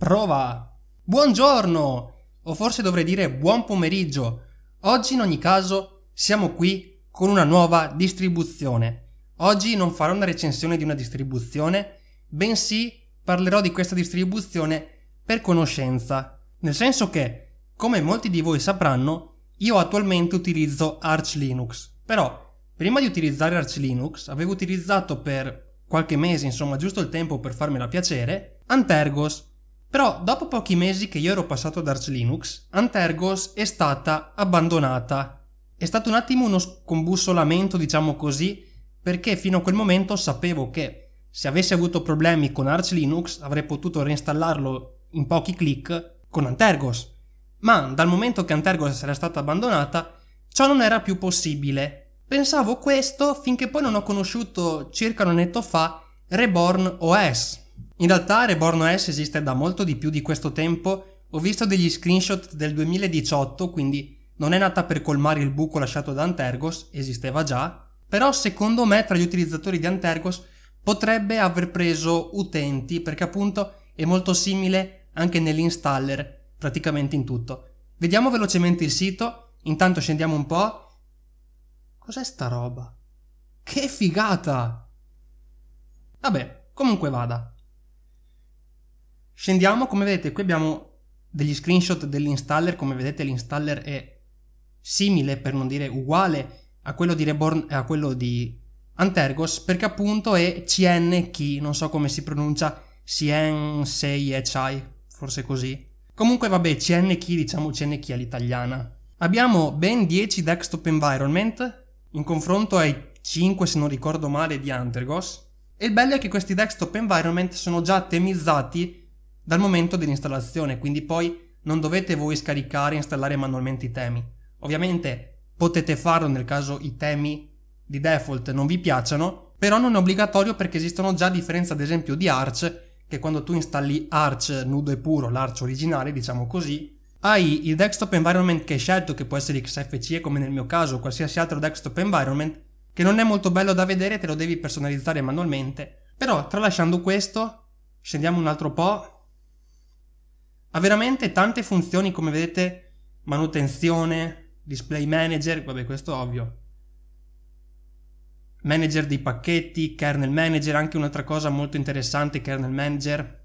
Prova. Buongiorno! O forse dovrei dire buon pomeriggio. Oggi in ogni caso siamo qui con una nuova distribuzione. Oggi non farò una recensione di una distribuzione, bensì parlerò di questa distribuzione per conoscenza. Nel senso che, come molti di voi sapranno, io attualmente utilizzo Arch Linux. Però, prima di utilizzare Arch Linux, avevo utilizzato per qualche mese, insomma giusto il tempo per farmela piacere, Antergos, però dopo pochi mesi che io ero passato ad Arch Linux, Antergos è stata abbandonata. È stato un attimo uno scombussolamento, diciamo così, perché fino a quel momento sapevo che se avessi avuto problemi con Arch Linux avrei potuto reinstallarlo in pochi clic con Antergos. Ma dal momento che Antergos era stata abbandonata, ciò non era più possibile. Pensavo questo finché poi non ho conosciuto circa un annetto fa Reborn OS, in realtà Reborn OS esiste da molto di più di questo tempo, ho visto degli screenshot del 2018, quindi non è nata per colmare il buco lasciato da Antergos, esisteva già, però secondo me tra gli utilizzatori di Antergos potrebbe aver preso utenti perché appunto è molto simile anche nell'installer, praticamente in tutto. Vediamo velocemente il sito, intanto scendiamo un po'. Cos'è sta roba? Che figata! Vabbè, comunque vada. Scendiamo, come vedete qui abbiamo degli screenshot dell'installer, come vedete l'installer è simile per non dire uguale a quello di Reborn e a quello di Antergos perché appunto è CNK, non so come si pronuncia, CN, Sei Echai, forse così. Comunque vabbè, CNK diciamo CNK all'italiana. Abbiamo ben 10 desktop environment in confronto ai 5 se non ricordo male di Antergos e il bello è che questi desktop environment sono già temizzati dal momento dell'installazione, quindi poi non dovete voi scaricare e installare manualmente i temi. Ovviamente potete farlo nel caso i temi di default non vi piacciono, però non è obbligatorio perché esistono già a differenza ad esempio di Arch, che quando tu installi Arch nudo e puro, l'Arch originale diciamo così, hai il desktop environment che hai scelto, che può essere XFCE come nel mio caso, o qualsiasi altro desktop environment, che non è molto bello da vedere, te lo devi personalizzare manualmente. Però tralasciando questo, scendiamo un altro po', ha veramente tante funzioni come vedete, manutenzione, display manager, vabbè questo è ovvio, manager dei pacchetti, kernel manager, anche un'altra cosa molto interessante, kernel manager,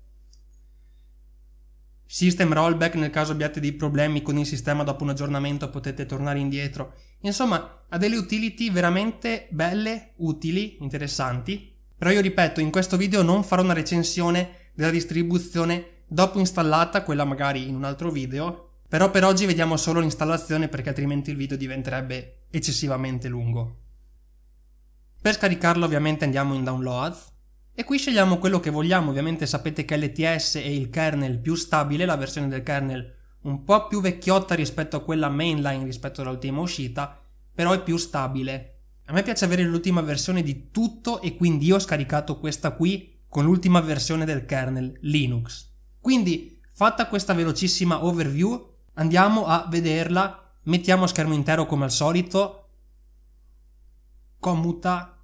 system rollback nel caso abbiate dei problemi con il sistema dopo un aggiornamento potete tornare indietro. Insomma, ha delle utility veramente belle, utili, interessanti. Però io ripeto, in questo video non farò una recensione della distribuzione dopo installata quella magari in un altro video, però per oggi vediamo solo l'installazione perché altrimenti il video diventerebbe eccessivamente lungo. Per scaricarlo ovviamente andiamo in Downloads e qui scegliamo quello che vogliamo, ovviamente sapete che LTS è il kernel più stabile, la versione del kernel un po' più vecchiotta rispetto a quella mainline rispetto all'ultima uscita, però è più stabile. A me piace avere l'ultima versione di tutto e quindi io ho scaricato questa qui con l'ultima versione del kernel Linux. Quindi, fatta questa velocissima overview, andiamo a vederla, mettiamo schermo intero come al solito, commuta.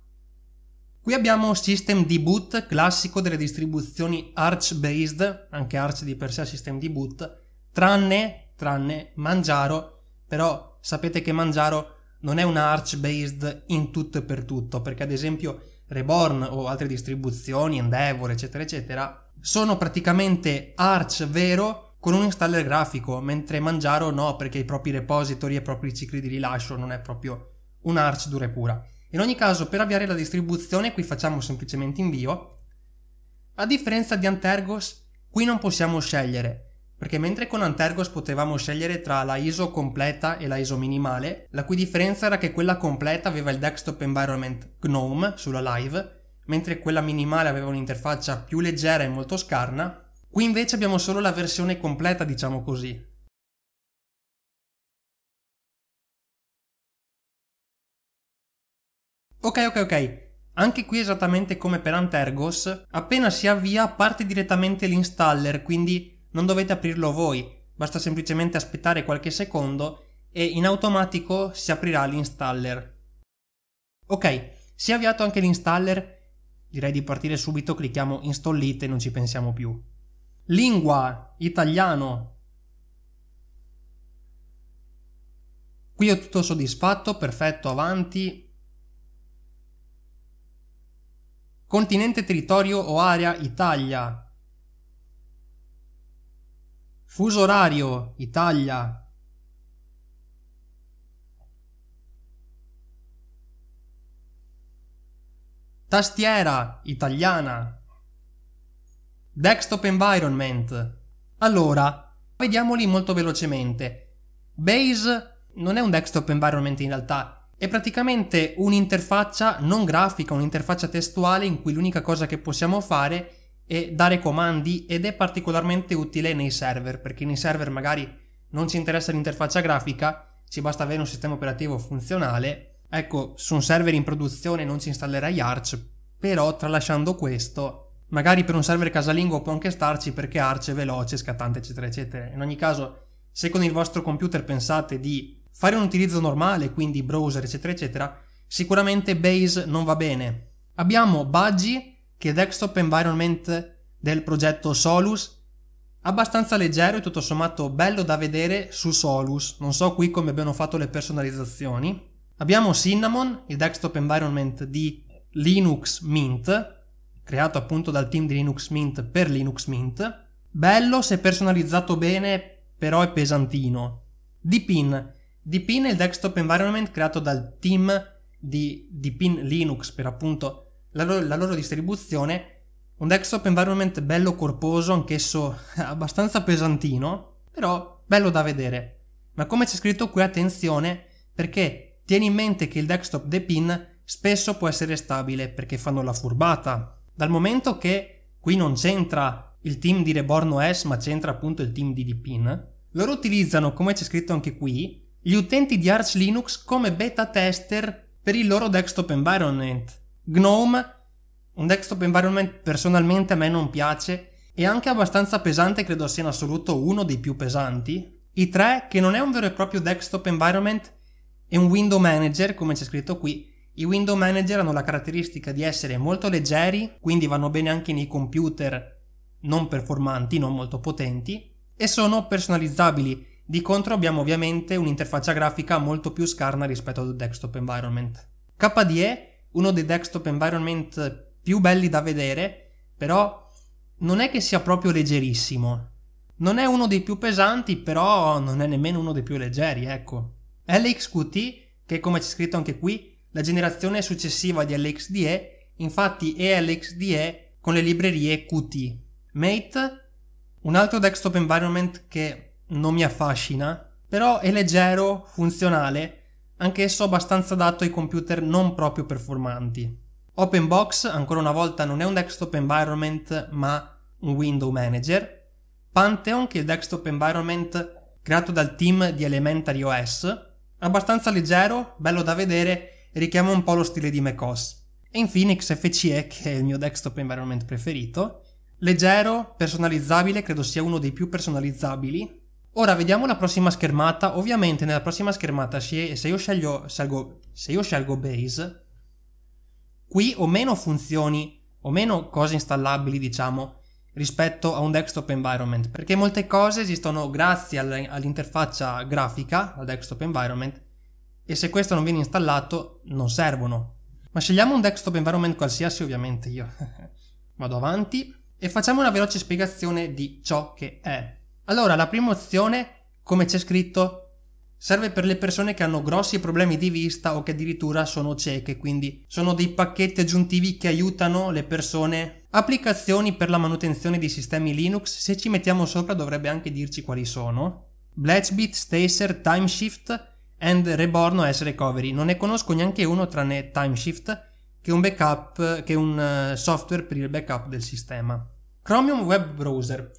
Qui abbiamo System di boot, classico delle distribuzioni Arch based, anche Arch di per sé System di boot, tranne, tranne Mangiaro, però sapete che Mangiaro non è un Arch based in tutto e per tutto, perché ad esempio Reborn o altre distribuzioni, Endeavor, eccetera, eccetera, sono praticamente Arch vero con un installer grafico, mentre Mangiaro no, perché i propri repository e i propri cicli di rilascio non è proprio un Arch dura e pura. In ogni caso, per avviare la distribuzione, qui facciamo semplicemente invio. A differenza di Antergos, qui non possiamo scegliere perché mentre con Antergos potevamo scegliere tra la ISO completa e la ISO minimale, la cui differenza era che quella completa aveva il desktop environment GNOME sulla live, mentre quella minimale aveva un'interfaccia più leggera e molto scarna, qui invece abbiamo solo la versione completa, diciamo così, Ok, ok, ok. Anche qui esattamente come per Antergos, appena si avvia parte direttamente l'installer, quindi non dovete aprirlo voi, basta semplicemente aspettare qualche secondo e in automatico si aprirà l'installer. Ok, si è avviato anche l'installer, direi di partire subito, clicchiamo installite e non ci pensiamo più. Lingua, italiano. Qui ho tutto soddisfatto, perfetto, avanti. Continente, territorio o area, Italia. Fuso orario, Italia. Tastiera, italiana. Desktop environment. Allora, vediamoli molto velocemente. Base non è un desktop environment in realtà, è praticamente un'interfaccia non grafica, un'interfaccia testuale in cui l'unica cosa che possiamo fare è e dare comandi ed è particolarmente utile nei server perché nei server magari non ci interessa l'interfaccia grafica, ci basta avere un sistema operativo funzionale. Ecco, su un server in produzione non ci installerai Arch, però tralasciando questo, magari per un server casalingo può anche starci perché Arch è veloce, scattante, eccetera, eccetera. In ogni caso, se con il vostro computer pensate di fare un utilizzo normale, quindi browser, eccetera, eccetera, sicuramente Base non va bene. Abbiamo Budgie che desktop environment del progetto Solus abbastanza leggero e tutto sommato bello da vedere su Solus, non so qui come abbiano fatto le personalizzazioni. Abbiamo Cinnamon, il desktop environment di Linux Mint, creato appunto dal team di Linux Mint per Linux Mint. Bello se personalizzato bene, però è pesantino. Dpin. Dpin è il desktop environment creato dal team di Dpin Linux per appunto la loro, la loro distribuzione, un desktop environment bello corposo, anch'esso abbastanza pesantino, però bello da vedere. Ma come c'è scritto qui, attenzione, perché tieni in mente che il desktop pin spesso può essere stabile, perché fanno la furbata. Dal momento che qui non c'entra il team di Reborn OS, ma c'entra appunto il team di depin, loro utilizzano, come c'è scritto anche qui, gli utenti di Arch Linux come beta tester per il loro desktop environment. Gnome, un desktop environment personalmente a me non piace e anche abbastanza pesante, credo sia in assoluto uno dei più pesanti. I 3, che non è un vero e proprio desktop environment, è un window manager, come c'è scritto qui. I window manager hanno la caratteristica di essere molto leggeri, quindi vanno bene anche nei computer non performanti, non molto potenti, e sono personalizzabili. Di contro abbiamo ovviamente un'interfaccia grafica molto più scarna rispetto ad un desktop environment. KDE uno dei desktop environment più belli da vedere, però non è che sia proprio leggerissimo. Non è uno dei più pesanti, però non è nemmeno uno dei più leggeri, ecco. LXQT, che come c'è scritto anche qui, la generazione successiva di LXDE, infatti è LXDE con le librerie Qt. Mate, un altro desktop environment che non mi affascina, però è leggero, funzionale anch'esso abbastanza adatto ai computer non proprio performanti. OpenBox ancora una volta non è un desktop environment ma un window manager. Pantheon che è il desktop environment creato dal team di Elementary OS, abbastanza leggero, bello da vedere e richiama un po' lo stile di macOS. E infine XFCE che è il mio desktop environment preferito, leggero, personalizzabile, credo sia uno dei più personalizzabili Ora vediamo la prossima schermata, ovviamente nella prossima schermata se io scelgo, salgo, se io scelgo base, qui ho meno funzioni, ho meno cose installabili diciamo rispetto a un desktop environment, perché molte cose esistono grazie all'interfaccia grafica, al desktop environment, e se questo non viene installato non servono. Ma scegliamo un desktop environment qualsiasi ovviamente io. Vado avanti e facciamo una veloce spiegazione di ciò che è. Allora, la prima opzione, come c'è scritto, Serve per le persone che hanno grossi problemi di vista o che addirittura sono cieche, quindi sono dei pacchetti aggiuntivi che aiutano le persone. Applicazioni per la manutenzione di sistemi Linux, se ci mettiamo sopra dovrebbe anche dirci quali sono. Bletchbit, Stacer, Timeshift and Reborn OS Recovery. Non ne conosco neanche uno tranne Timeshift, che è un backup, che è un eh, software per il backup del sistema. Chromium Web Browser.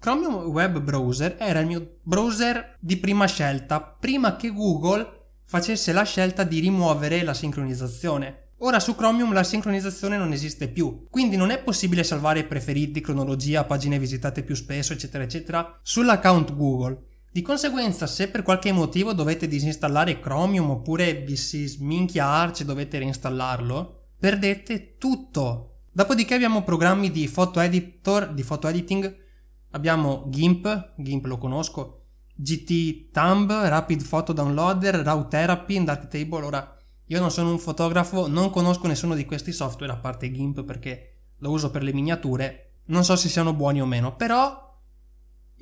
Chromium Web Browser era il mio browser di prima scelta, prima che Google facesse la scelta di rimuovere la sincronizzazione. Ora su Chromium la sincronizzazione non esiste più, quindi non è possibile salvare preferiti, cronologia, pagine visitate più spesso, eccetera, eccetera, sull'account Google. Di conseguenza, se per qualche motivo dovete disinstallare Chromium oppure vi si sminchia Arch e dovete reinstallarlo, perdete tutto. Dopodiché abbiamo programmi di photo editor, di photo editing, Abbiamo GIMP, GIMP lo conosco, GT Thumb, Rapid Photo Downloader, Raw Therapy, Darktable. Ora, io non sono un fotografo, non conosco nessuno di questi software a parte GIMP perché lo uso per le miniature. Non so se siano buoni o meno, però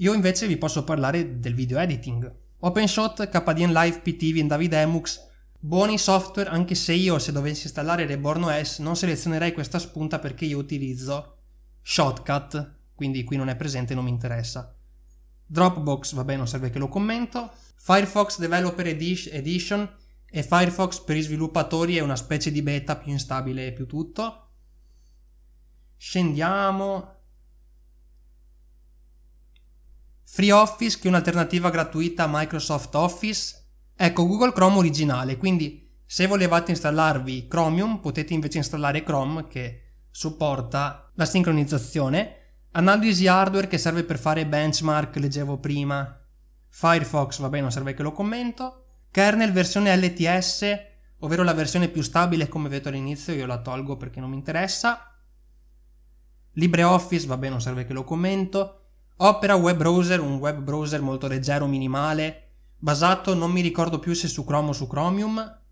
io invece vi posso parlare del video editing. OpenShot, KDN Live, PTV, Indavid Emux, buoni software anche se io se dovessi installare Reborn OS non selezionerei questa spunta perché io utilizzo Shotcut quindi qui non è presente e non mi interessa. Dropbox, vabbè, non serve che lo commento. Firefox Developer Edition e Firefox per i sviluppatori è una specie di beta più instabile e più tutto. Scendiamo. FreeOffice che è un'alternativa gratuita a Microsoft Office. Ecco, Google Chrome originale, quindi se volevate installarvi Chromium potete invece installare Chrome che supporta la sincronizzazione Analysis hardware che serve per fare benchmark, leggevo prima. Firefox, vabbè, non serve che lo commento. Kernel versione LTS, ovvero la versione più stabile, come vedo all'inizio, io la tolgo perché non mi interessa. LibreOffice, vabbè, non serve che lo commento. Opera web browser, un web browser molto leggero, minimale, basato non mi ricordo più se su Chrome o su Chromium.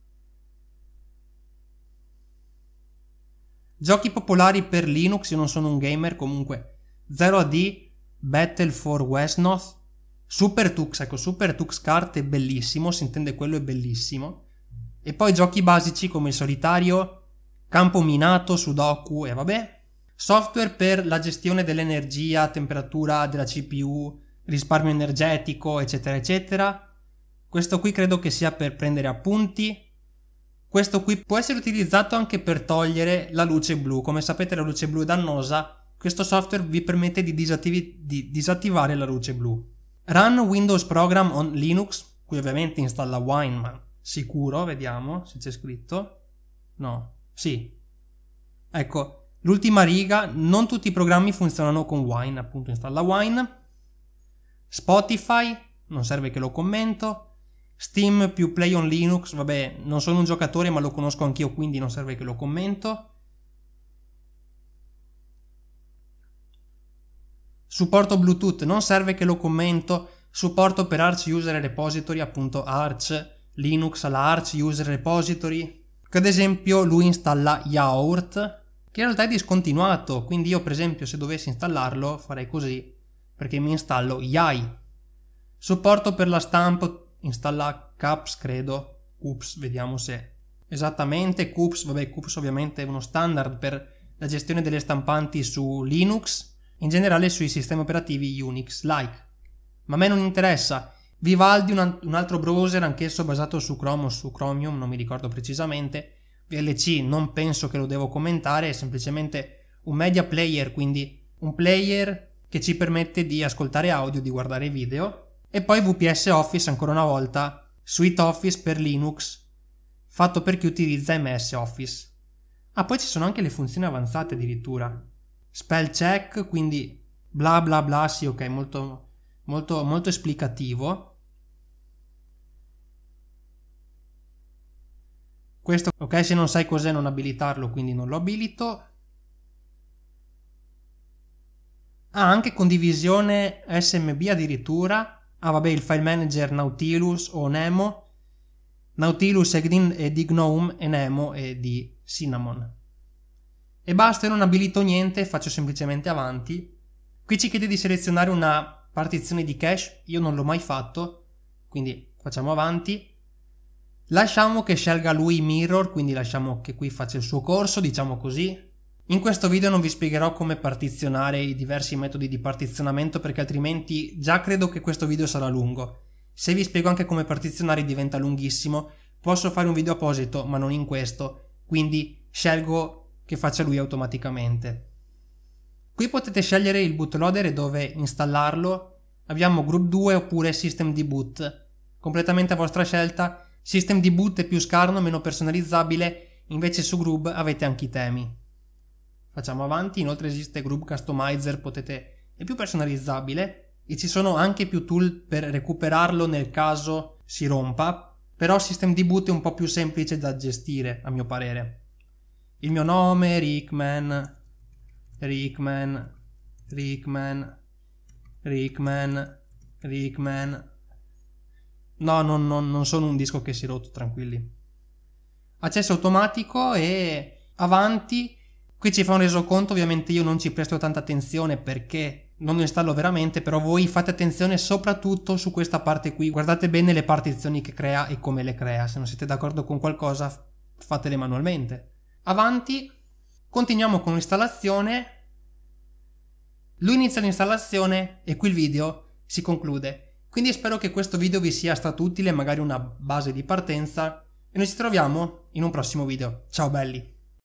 Giochi popolari per Linux, io non sono un gamer, comunque 0D Battle for Westnoth Super Tux, ecco, Super Tux Kart è bellissimo, si intende quello è bellissimo. E poi giochi basici come il solitario, campo minato, sudoku e vabbè. Software per la gestione dell'energia, temperatura della CPU, risparmio energetico, eccetera, eccetera. Questo qui credo che sia per prendere appunti. Questo qui può essere utilizzato anche per togliere la luce blu. Come sapete la luce blu è dannosa questo software vi permette di, disattiv- di disattivare la luce blu. Run Windows Program on Linux, qui ovviamente installa Wine, ma sicuro, vediamo se c'è scritto. No, sì. Ecco, l'ultima riga, non tutti i programmi funzionano con Wine, appunto installa Wine. Spotify, non serve che lo commento. Steam più Play on Linux, vabbè, non sono un giocatore ma lo conosco anch'io, quindi non serve che lo commento. Supporto Bluetooth, non serve che lo commento, supporto per Arch User Repository, appunto Arch, Linux alla Arch User Repository, che ad esempio lui installa Yaourt, che in realtà è discontinuato, quindi io per esempio se dovessi installarlo farei così, perché mi installo Yai. Supporto per la stampa, installa Caps credo, Cups, vediamo se... Esattamente, Cups, vabbè Cups ovviamente è uno standard per la gestione delle stampanti su Linux, in generale sui sistemi operativi Unix-like. Ma a me non interessa. Vivaldi, un, un altro browser anch'esso basato su Chrome o su Chromium, non mi ricordo precisamente. VLC non penso che lo devo commentare, è semplicemente un media player, quindi un player che ci permette di ascoltare audio, di guardare video. E poi VPS Office ancora una volta, Suite Office per Linux, fatto per chi utilizza MS Office. Ah, poi ci sono anche le funzioni avanzate addirittura spell check, quindi bla bla bla, sì ok, molto, molto, molto esplicativo. Questo, ok, se non sai cos'è non abilitarlo, quindi non lo abilito. Ah, anche condivisione SMB addirittura. Ah, vabbè, il file manager Nautilus o Nemo. Nautilus è, di Gnome e Nemo è di Cinnamon. E basta, io non abilito niente, faccio semplicemente avanti. Qui ci chiede di selezionare una partizione di cache, io non l'ho mai fatto, quindi facciamo avanti. Lasciamo che scelga lui mirror, quindi lasciamo che qui faccia il suo corso, diciamo così. In questo video non vi spiegherò come partizionare i diversi metodi di partizionamento perché altrimenti già credo che questo video sarà lungo. Se vi spiego anche come partizionare diventa lunghissimo, posso fare un video apposito ma non in questo, quindi scelgo che faccia lui automaticamente. Qui potete scegliere il bootloader e dove installarlo. Abbiamo Group 2 oppure System di boot. Completamente a vostra scelta. System di boot è più scarno, meno personalizzabile, invece su Group avete anche i temi. Facciamo avanti, inoltre esiste Group Customizer, potete... è più personalizzabile e ci sono anche più tool per recuperarlo nel caso si rompa, però System di boot è un po' più semplice da gestire, a mio parere. Il mio nome, Rickman. Rickman. Rickman. Rickman. Rickman. No, non, non, non sono un disco che si è rotto, tranquilli. Accesso automatico e avanti. Qui ci fa un resoconto, ovviamente io non ci presto tanta attenzione perché non lo installo veramente, però voi fate attenzione soprattutto su questa parte qui. Guardate bene le partizioni che crea e come le crea. Se non siete d'accordo con qualcosa, fatele manualmente. Avanti, continuiamo con l'installazione. Lui inizia l'installazione e qui il video si conclude. Quindi spero che questo video vi sia stato utile, magari una base di partenza. E noi ci troviamo in un prossimo video. Ciao belli!